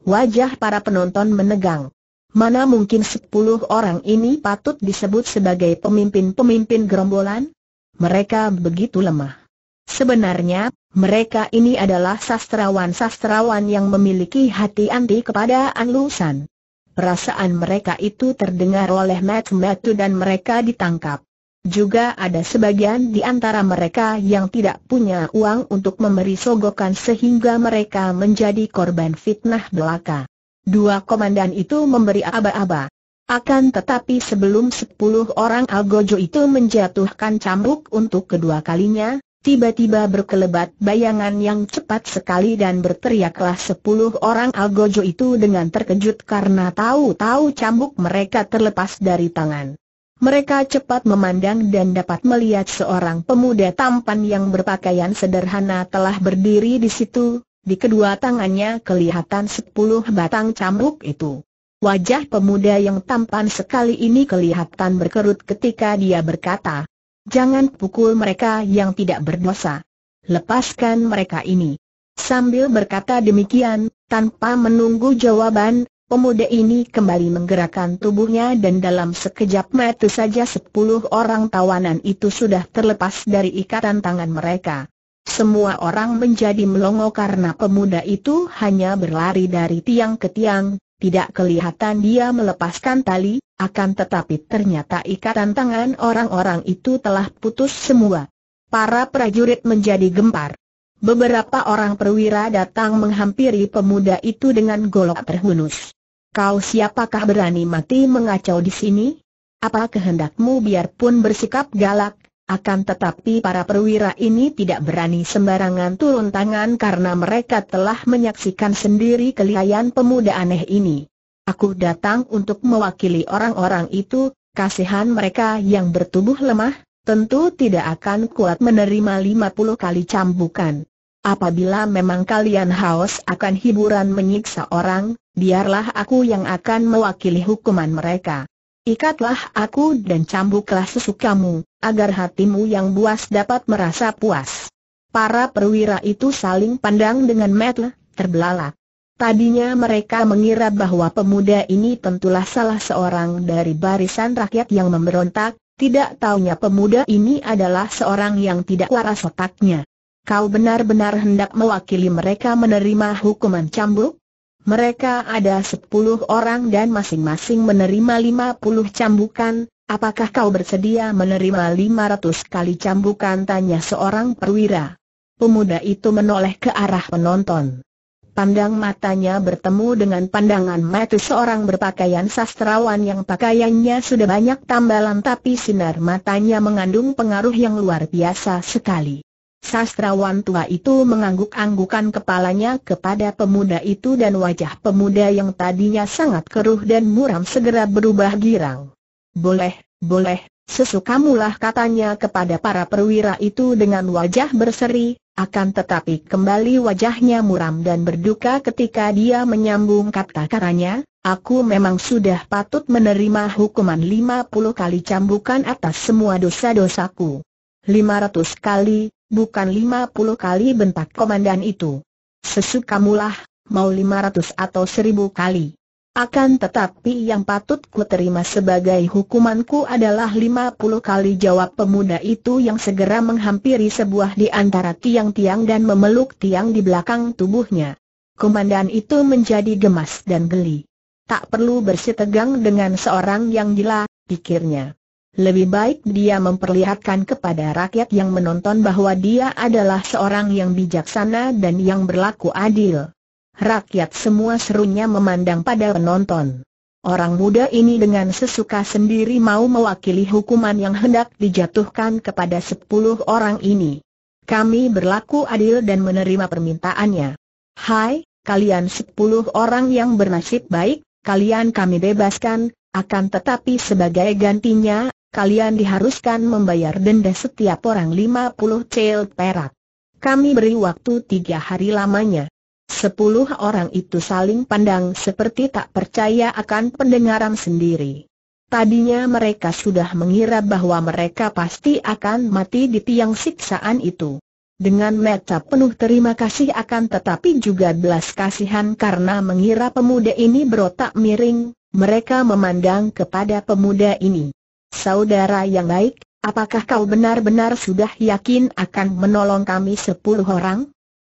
[SPEAKER 1] Wajah para penonton menegang. Mana mungkin sepuluh orang ini patut disebut sebagai pemimpin-pemimpin gerombolan? Mereka begitu lemah. Sebenarnya, mereka ini adalah sastrawan-sastrawan yang memiliki hati anti kepada Anlusan. Perasaan mereka itu terdengar oleh Matt Matu dan mereka ditangkap. Juga ada sebagian di antara mereka yang tidak punya uang untuk memberi sogokan sehingga mereka menjadi korban fitnah belaka. Dua komandan itu memberi aba-aba. Akan tetapi sebelum sepuluh orang algojo itu menjatuhkan cambuk untuk kedua kalinya, Tiba-tiba berkelebat bayangan yang cepat sekali dan berteriaklah sepuluh orang algojo itu dengan terkejut karena tahu-tahu cambuk mereka terlepas dari tangan. Mereka cepat memandang dan dapat melihat seorang pemuda tampan yang berpakaian sederhana telah berdiri di situ, di kedua tangannya kelihatan sepuluh batang cambuk itu. Wajah pemuda yang tampan sekali ini kelihatan berkerut ketika dia berkata, Jangan pukul mereka yang tidak berdosa. Lepaskan mereka ini. Sambil berkata demikian, tanpa menunggu jawaban, pemuda ini kembali menggerakkan tubuhnya dan dalam sekejap mata saja sepuluh orang tawanan itu sudah terlepas dari ikatan tangan mereka. Semua orang menjadi melongo karena pemuda itu hanya berlari dari tiang ke tiang, tidak kelihatan dia melepaskan tali, akan tetapi ternyata ikatan tangan orang-orang itu telah putus semua. Para prajurit menjadi gempar. Beberapa orang perwira datang menghampiri pemuda itu dengan golok terhunus. Kau siapakah berani mati mengacau di sini? Apa kehendakmu biarpun bersikap galak, akan tetapi para perwira ini tidak berani sembarangan turun tangan karena mereka telah menyaksikan sendiri kelihayan pemuda aneh ini. Aku datang untuk mewakili orang-orang itu, kasihan mereka yang bertubuh lemah, tentu tidak akan kuat menerima 50 kali cambukan. Apabila memang kalian haus akan hiburan menyiksa orang, biarlah aku yang akan mewakili hukuman mereka. Ikatlah aku dan cambuklah sesukamu, agar hatimu yang buas dapat merasa puas. Para perwira itu saling pandang dengan metel, terbelalak. Tadinya mereka mengira bahwa pemuda ini tentulah salah seorang dari barisan rakyat yang memberontak, tidak taunya pemuda ini adalah seorang yang tidak waras otaknya. Kau benar-benar hendak mewakili mereka menerima hukuman cambuk? Mereka ada sepuluh orang dan masing-masing menerima lima puluh cambukan, apakah kau bersedia menerima lima ratus kali cambukan tanya seorang perwira. Pemuda itu menoleh ke arah penonton. Pandang matanya bertemu dengan pandangan mata seorang berpakaian sastrawan yang pakaiannya sudah banyak tambalan tapi sinar matanya mengandung pengaruh yang luar biasa sekali. Sastrawan tua itu mengangguk-anggukan kepalanya kepada pemuda itu dan wajah pemuda yang tadinya sangat keruh dan muram segera berubah girang. Boleh, boleh, sesukamulah katanya kepada para perwira itu dengan wajah berseri, akan tetapi kembali wajahnya muram dan berduka ketika dia menyambung kata-katanya, Aku memang sudah patut menerima hukuman 50 kali cambukan atas semua dosa-dosaku. 500 kali, bukan 50 kali bentak komandan itu. Sesukamulah, kamulah, mau 500 atau seribu kali. Akan tetapi yang patut ku terima sebagai hukumanku adalah 50 kali jawab pemuda itu yang segera menghampiri sebuah di antara tiang-tiang dan memeluk tiang di belakang tubuhnya. Komandan itu menjadi gemas dan geli. Tak perlu bersitegang dengan seorang yang gila, pikirnya. Lebih baik dia memperlihatkan kepada rakyat yang menonton bahwa dia adalah seorang yang bijaksana dan yang berlaku adil. Rakyat semua serunya memandang pada penonton. Orang muda ini dengan sesuka sendiri mau mewakili hukuman yang hendak dijatuhkan kepada sepuluh orang ini. Kami berlaku adil dan menerima permintaannya. Hai, kalian sepuluh orang yang bernasib baik, kalian kami bebaskan, akan tetapi sebagai gantinya, kalian diharuskan membayar denda setiap orang 50 cel perak. Kami beri waktu tiga hari lamanya. Sepuluh orang itu saling pandang seperti tak percaya akan pendengaran sendiri. Tadinya mereka sudah mengira bahwa mereka pasti akan mati di tiang siksaan itu. Dengan mata penuh terima kasih akan tetapi juga belas kasihan karena mengira pemuda ini berotak miring, mereka memandang kepada pemuda ini. Saudara yang baik, apakah kau benar-benar sudah yakin akan menolong kami sepuluh orang?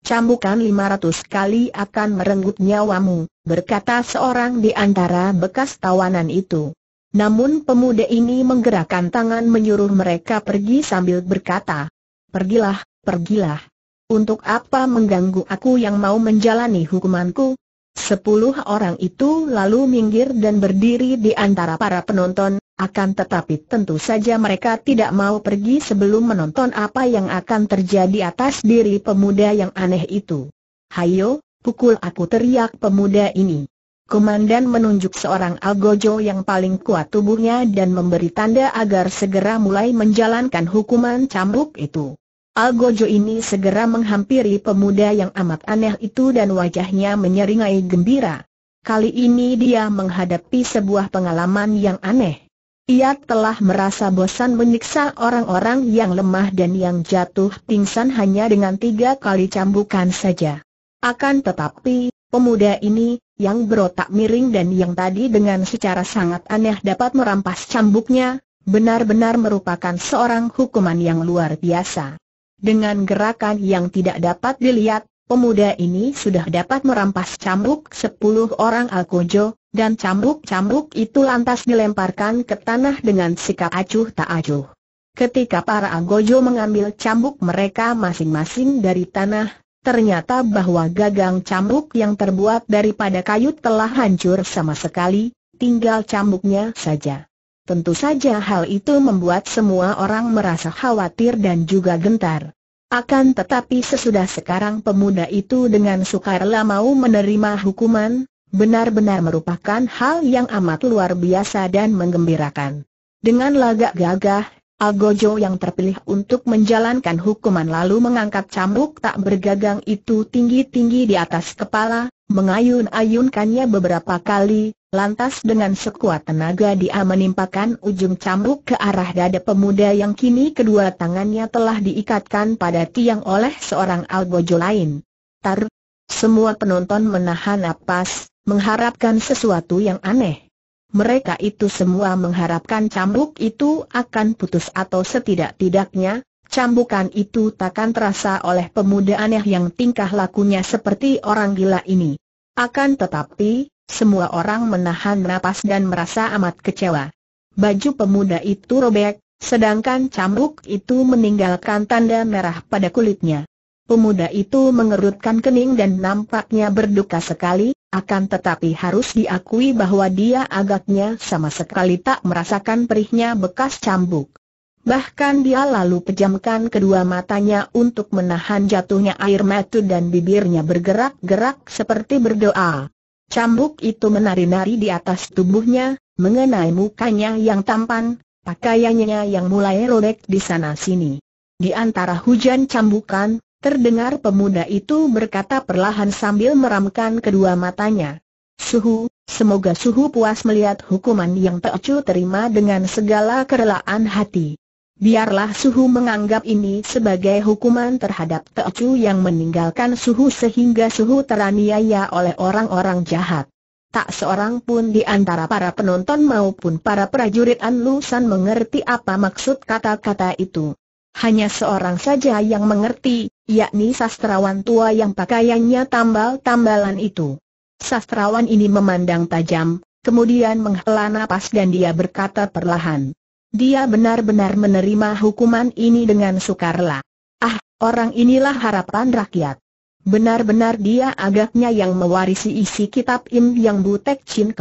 [SPEAKER 1] Cambukan lima ratus kali akan merenggut nyawamu, berkata seorang di antara bekas tawanan itu. Namun pemuda ini menggerakkan tangan menyuruh mereka pergi sambil berkata, Pergilah, pergilah. Untuk apa mengganggu aku yang mau menjalani hukumanku? Sepuluh orang itu lalu minggir dan berdiri di antara para penonton, akan tetapi tentu saja mereka tidak mau pergi sebelum menonton apa yang akan terjadi atas diri pemuda yang aneh itu. Hayo, pukul aku teriak pemuda ini. Komandan menunjuk seorang algojo yang paling kuat tubuhnya dan memberi tanda agar segera mulai menjalankan hukuman cambuk itu. Algojo ini segera menghampiri pemuda yang amat aneh itu dan wajahnya menyeringai gembira. Kali ini dia menghadapi sebuah pengalaman yang aneh. Ia telah merasa bosan menyiksa orang-orang yang lemah dan yang jatuh pingsan hanya dengan tiga kali cambukan saja. Akan tetapi, pemuda ini, yang berotak miring dan yang tadi dengan secara sangat aneh dapat merampas cambuknya, benar-benar merupakan seorang hukuman yang luar biasa. Dengan gerakan yang tidak dapat dilihat, Pemuda ini sudah dapat merampas cambuk sepuluh orang Alkojo, dan cambuk-cambuk itu lantas dilemparkan ke tanah dengan sikap acuh tak acuh. Ketika para Alkojo mengambil cambuk mereka masing-masing dari tanah, ternyata bahwa gagang cambuk yang terbuat daripada kayu telah hancur sama sekali, tinggal cambuknya saja. Tentu saja hal itu membuat semua orang merasa khawatir dan juga gentar. Akan tetapi sesudah sekarang pemuda itu dengan sukarela mau menerima hukuman, benar-benar merupakan hal yang amat luar biasa dan menggembirakan. Dengan lagak gagah, Algojo yang terpilih untuk menjalankan hukuman lalu mengangkat cambuk tak bergagang itu tinggi-tinggi di atas kepala, mengayun-ayunkannya beberapa kali, Lantas dengan sekuat tenaga dia menimpakan ujung cambuk ke arah dada pemuda yang kini kedua tangannya telah diikatkan pada tiang oleh seorang algojo lain. Tar! Semua penonton menahan napas, mengharapkan sesuatu yang aneh. Mereka itu semua mengharapkan cambuk itu akan putus atau setidak-tidaknya, cambukan itu takkan terasa oleh pemuda aneh yang tingkah lakunya seperti orang gila ini. Akan tetapi, semua orang menahan napas dan merasa amat kecewa. Baju pemuda itu robek, sedangkan cambuk itu meninggalkan tanda merah pada kulitnya. Pemuda itu mengerutkan kening dan nampaknya berduka sekali, akan tetapi harus diakui bahwa dia agaknya sama sekali tak merasakan perihnya bekas cambuk. Bahkan dia lalu pejamkan kedua matanya untuk menahan jatuhnya air mata dan bibirnya bergerak-gerak seperti berdoa. Cambuk itu menari-nari di atas tubuhnya, mengenai mukanya yang tampan, pakaiannya yang mulai robek di sana-sini. Di antara hujan cambukan, terdengar pemuda itu berkata perlahan sambil meramkan kedua matanya. Suhu, semoga Suhu puas melihat hukuman yang tak terima dengan segala kerelaan hati. Biarlah Suhu menganggap ini sebagai hukuman terhadap Teocu yang meninggalkan Suhu sehingga Suhu teraniaya oleh orang-orang jahat. Tak seorang pun di antara para penonton maupun para prajurit Anlusan mengerti apa maksud kata-kata itu. Hanya seorang saja yang mengerti, yakni sastrawan tua yang pakaiannya tambal-tambalan itu. Sastrawan ini memandang tajam, kemudian menghela napas dan dia berkata perlahan. Dia benar-benar menerima hukuman ini dengan sukarela. Ah, orang inilah harapan rakyat. Benar-benar dia agaknya yang mewarisi isi kitab Im Yang Butek Chin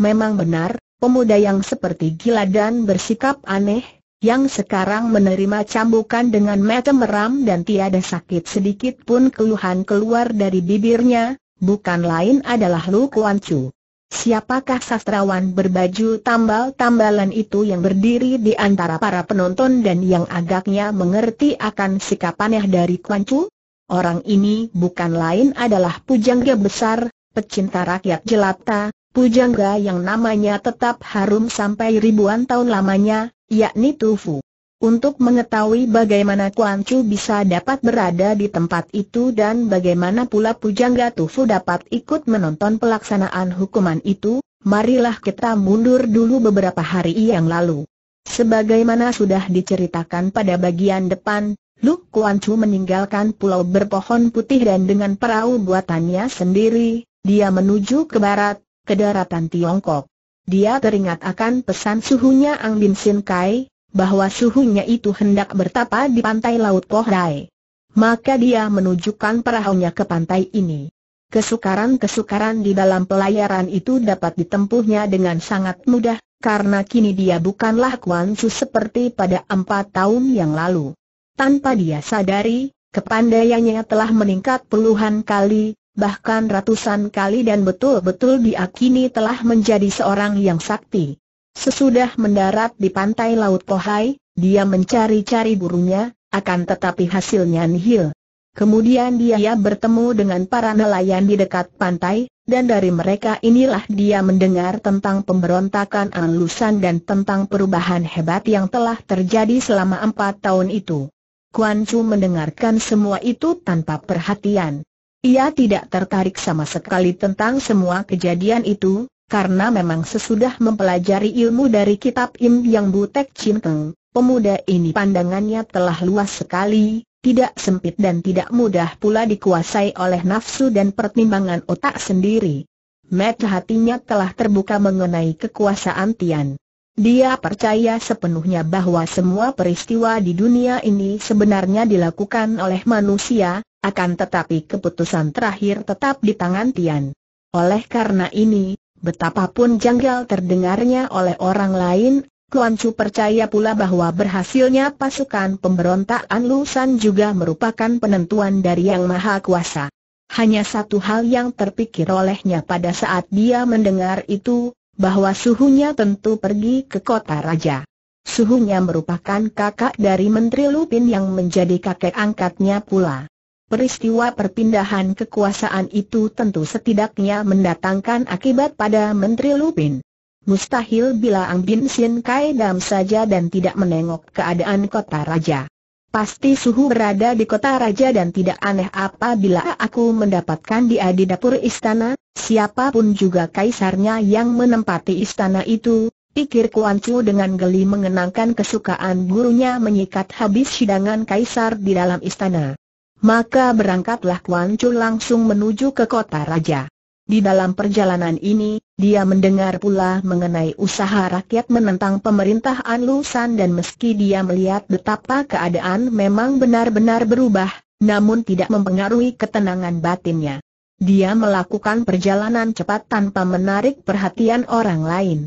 [SPEAKER 1] Memang benar, pemuda yang seperti gila dan bersikap aneh, yang sekarang menerima cambukan dengan mata meram dan tiada sakit sedikit pun keluhan keluar dari bibirnya, bukan lain adalah Lu Kuan Chu. Siapakah sastrawan berbaju tambal-tambalan itu yang berdiri di antara para penonton dan yang agaknya mengerti akan sikap aneh dari Kuan Chu? Orang ini bukan lain adalah pujangga besar, pecinta rakyat jelata, pujangga yang namanya tetap harum sampai ribuan tahun lamanya, yakni Tufu untuk mengetahui bagaimana Kuan Chu bisa dapat berada di tempat itu dan bagaimana pula Pujangga Tufu dapat ikut menonton pelaksanaan hukuman itu, marilah kita mundur dulu beberapa hari yang lalu. Sebagaimana sudah diceritakan pada bagian depan, Lu Kuan Chu meninggalkan pulau berpohon putih dan dengan perahu buatannya sendiri, dia menuju ke barat, ke daratan Tiongkok. Dia teringat akan pesan suhunya Ang Bin Sin Kai, bahwa suhunya itu hendak bertapa di pantai Laut Pohrai. Maka dia menunjukkan perahunya ke pantai ini. Kesukaran-kesukaran di dalam pelayaran itu dapat ditempuhnya dengan sangat mudah, karena kini dia bukanlah Kuan Su seperti pada empat tahun yang lalu. Tanpa dia sadari, kepandaiannya telah meningkat puluhan kali, bahkan ratusan kali dan betul-betul dia kini telah menjadi seorang yang sakti. Sesudah mendarat di pantai Laut Pohai, dia mencari-cari burungnya, akan tetapi hasilnya nihil. Kemudian dia bertemu dengan para nelayan di dekat pantai, dan dari mereka inilah dia mendengar tentang pemberontakan Anlusan dan tentang perubahan hebat yang telah terjadi selama empat tahun itu. Kuan Chu mendengarkan semua itu tanpa perhatian. Ia tidak tertarik sama sekali tentang semua kejadian itu, karena memang sesudah mempelajari ilmu dari kitab Im Yang Butek Cinteng, pemuda ini pandangannya telah luas sekali, tidak sempit dan tidak mudah pula dikuasai oleh nafsu dan pertimbangan otak sendiri. Mata hatinya telah terbuka mengenai kekuasaan Tian. Dia percaya sepenuhnya bahwa semua peristiwa di dunia ini sebenarnya dilakukan oleh manusia, akan tetapi keputusan terakhir tetap di tangan Tian. Oleh karena ini, Betapapun janggal terdengarnya oleh orang lain, Kuan Chu percaya pula bahwa berhasilnya pasukan pemberontak Lu San juga merupakan penentuan dari Yang Maha Kuasa. Hanya satu hal yang terpikir olehnya pada saat dia mendengar itu, bahwa suhunya tentu pergi ke kota raja. Suhunya merupakan kakak dari Menteri Lupin yang menjadi kakek angkatnya pula. Peristiwa perpindahan kekuasaan itu tentu setidaknya mendatangkan akibat pada Menteri Lupin. Mustahil bila Ang Bin Sin Kai dam saja dan tidak menengok keadaan kota raja. Pasti suhu berada di kota raja dan tidak aneh apa bila aku mendapatkan dia di dapur istana, siapapun juga kaisarnya yang menempati istana itu, pikir Kuan Chu dengan geli mengenangkan kesukaan gurunya menyikat habis sidangan kaisar di dalam istana. Maka berangkatlah Kuan Chu langsung menuju ke kota raja. Di dalam perjalanan ini, dia mendengar pula mengenai usaha rakyat menentang pemerintahan Lusan dan meski dia melihat betapa keadaan memang benar-benar berubah, namun tidak mempengaruhi ketenangan batinnya. Dia melakukan perjalanan cepat tanpa menarik perhatian orang lain.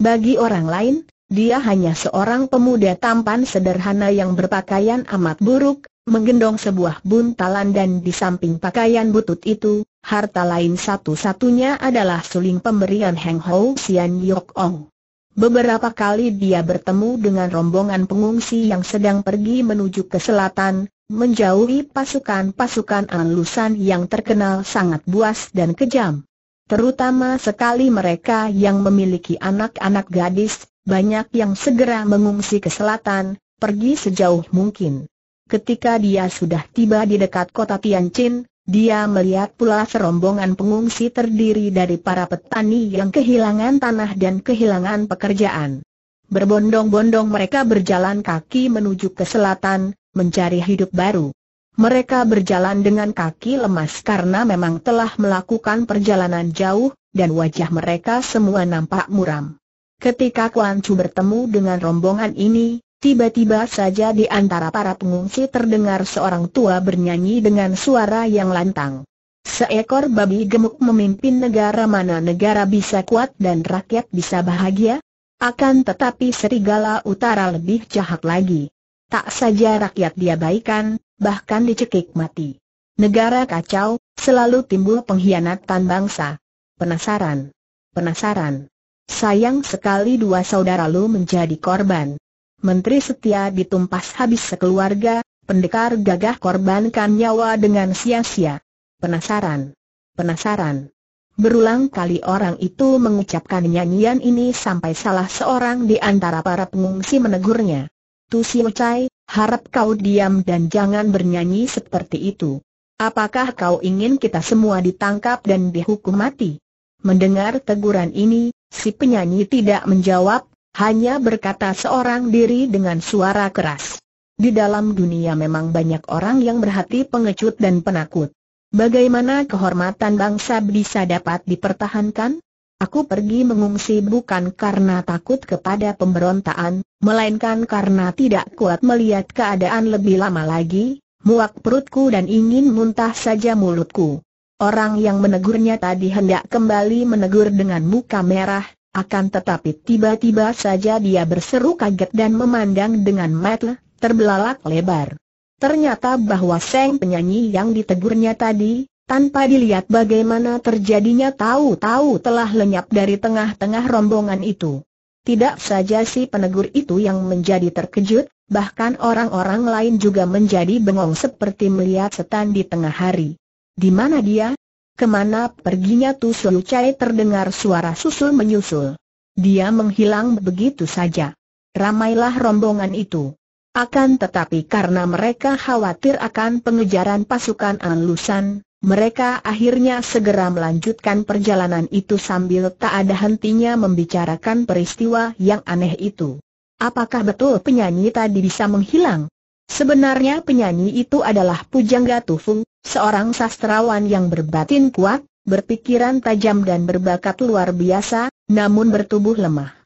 [SPEAKER 1] Bagi orang lain, dia hanya seorang pemuda tampan sederhana yang berpakaian amat buruk, menggendong sebuah buntalan dan di samping pakaian butut itu, harta lain satu-satunya adalah suling pemberian Heng Ho Sian Yok Ong. Beberapa kali dia bertemu dengan rombongan pengungsi yang sedang pergi menuju ke selatan, menjauhi pasukan-pasukan alusan yang terkenal sangat buas dan kejam. Terutama sekali mereka yang memiliki anak-anak gadis, banyak yang segera mengungsi ke selatan, pergi sejauh mungkin ketika dia sudah tiba di dekat kota Tianjin, dia melihat pula serombongan pengungsi terdiri dari para petani yang kehilangan tanah dan kehilangan pekerjaan. Berbondong-bondong mereka berjalan kaki menuju ke selatan, mencari hidup baru. Mereka berjalan dengan kaki lemas karena memang telah melakukan perjalanan jauh, dan wajah mereka semua nampak muram. Ketika Kuan Chu bertemu dengan rombongan ini, Tiba-tiba saja di antara para pengungsi terdengar seorang tua bernyanyi dengan suara yang lantang. Seekor babi gemuk memimpin negara mana negara bisa kuat dan rakyat bisa bahagia? Akan tetapi serigala utara lebih jahat lagi. Tak saja rakyat diabaikan, bahkan dicekik mati. Negara kacau, selalu timbul pengkhianatan bangsa. Penasaran. Penasaran. Sayang sekali dua saudara lu menjadi korban. Menteri setia ditumpas habis sekeluarga, pendekar gagah korbankan nyawa dengan sia-sia. Penasaran. Penasaran. Berulang kali orang itu mengucapkan nyanyian ini sampai salah seorang di antara para pengungsi menegurnya. Tu Siu Chai, harap kau diam dan jangan bernyanyi seperti itu. Apakah kau ingin kita semua ditangkap dan dihukum mati? Mendengar teguran ini, si penyanyi tidak menjawab, hanya berkata seorang diri dengan suara keras. Di dalam dunia memang banyak orang yang berhati pengecut dan penakut. Bagaimana kehormatan bangsa bisa dapat dipertahankan? Aku pergi mengungsi bukan karena takut kepada pemberontaan, melainkan karena tidak kuat melihat keadaan lebih lama lagi, muak perutku dan ingin muntah saja mulutku. Orang yang menegurnya tadi hendak kembali menegur dengan muka merah, akan tetapi tiba-tiba saja dia berseru kaget dan memandang dengan mata terbelalak lebar. Ternyata bahwa Seng penyanyi yang ditegurnya tadi, tanpa dilihat bagaimana terjadinya tahu-tahu telah lenyap dari tengah-tengah rombongan itu. Tidak saja si penegur itu yang menjadi terkejut, bahkan orang-orang lain juga menjadi bengong seperti melihat setan di tengah hari. Di mana dia? Kemana perginya Tu Su Chai terdengar suara susul menyusul. Dia menghilang begitu saja. Ramailah rombongan itu. Akan tetapi karena mereka khawatir akan pengejaran pasukan Anlusan, mereka akhirnya segera melanjutkan perjalanan itu sambil tak ada hentinya membicarakan peristiwa yang aneh itu. Apakah betul penyanyi tadi bisa menghilang? Sebenarnya penyanyi itu adalah Pujangga Tufung, seorang sastrawan yang berbatin kuat, berpikiran tajam dan berbakat luar biasa, namun bertubuh lemah.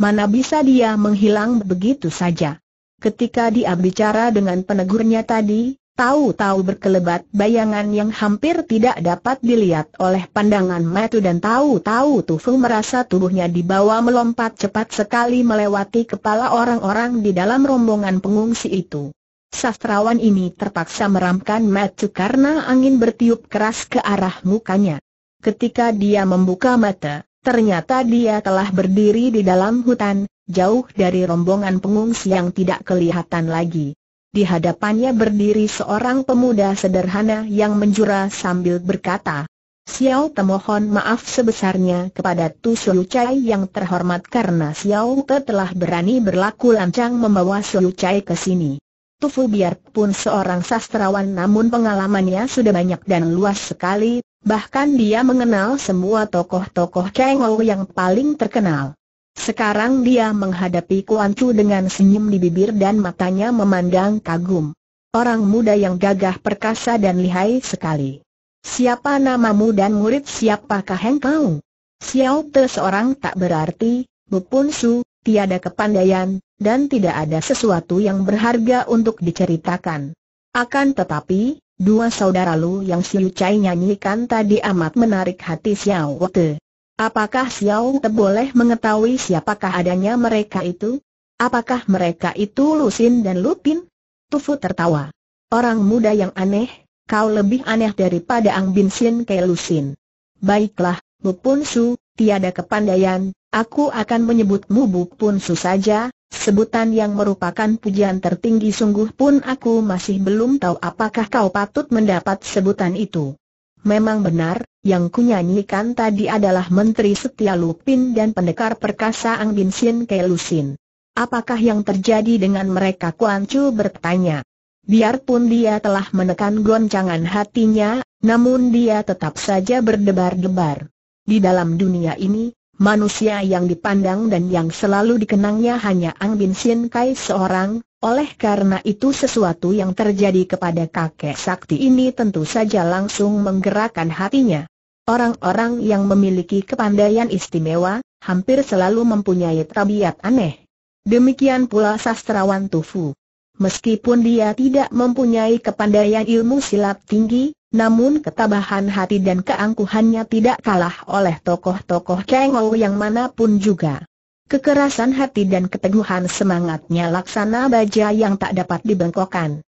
[SPEAKER 1] Mana bisa dia menghilang begitu saja? Ketika dia bicara dengan penegurnya tadi, tahu-tahu berkelebat bayangan yang hampir tidak dapat dilihat oleh pandangan mata dan tahu-tahu Tufung merasa tubuhnya dibawa melompat cepat sekali melewati kepala orang-orang di dalam rombongan pengungsi itu. Sastrawan ini terpaksa meramkan mata karena angin bertiup keras ke arah mukanya. Ketika dia membuka mata, ternyata dia telah berdiri di dalam hutan, jauh dari rombongan pengungsi yang tidak kelihatan lagi. Di hadapannya berdiri seorang pemuda sederhana yang menjura sambil berkata, Xiao temohon maaf sebesarnya kepada Tu Suyu Chai yang terhormat karena Xiao Te telah berani berlaku lancang membawa Suyu Chai ke sini. Tufu biarpun seorang sastrawan namun pengalamannya sudah banyak dan luas sekali, bahkan dia mengenal semua tokoh-tokoh Ou yang paling terkenal. Sekarang dia menghadapi Kuan Chu dengan senyum di bibir dan matanya memandang kagum. Orang muda yang gagah perkasa dan lihai sekali. Siapa namamu dan murid siapakah engkau? Xiao Te seorang tak berarti, bukan Su, tiada kepandaian, dan tidak ada sesuatu yang berharga untuk diceritakan. Akan tetapi, dua saudara Lu yang Siu Chai nyanyikan tadi amat menarik hati Xiao Te. Apakah Xiao Te boleh mengetahui siapakah adanya mereka itu? Apakah mereka itu Lusin dan Lupin? Tufu tertawa. Orang muda yang aneh, kau lebih aneh daripada Ang Bin Sin ke Lusin. Baiklah, Bu Pun Su, tiada kepandaian, aku akan menyebutmu Bu Pun Su saja, Sebutan yang merupakan pujian tertinggi sungguh pun aku masih belum tahu apakah kau patut mendapat sebutan itu. Memang benar, yang kunyanyikan tadi adalah Menteri Setia Lupin dan pendekar perkasa Ang Bin Sin Kelusin. Apakah yang terjadi dengan mereka Kuan Chu bertanya. Biarpun dia telah menekan goncangan hatinya, namun dia tetap saja berdebar-debar. Di dalam dunia ini, Manusia yang dipandang dan yang selalu dikenangnya hanya Ang Bin Sin Kai seorang, oleh karena itu sesuatu yang terjadi kepada kakek sakti ini tentu saja langsung menggerakkan hatinya. Orang-orang yang memiliki kepandaian istimewa, hampir selalu mempunyai tabiat aneh. Demikian pula sastrawan Tufu. Meskipun dia tidak mempunyai kepandaian ilmu silat tinggi, namun ketabahan hati dan keangkuhannya tidak kalah oleh tokoh-tokoh Kengou yang manapun juga. Kekerasan hati dan keteguhan semangatnya laksana baja yang tak dapat dibengkokkan.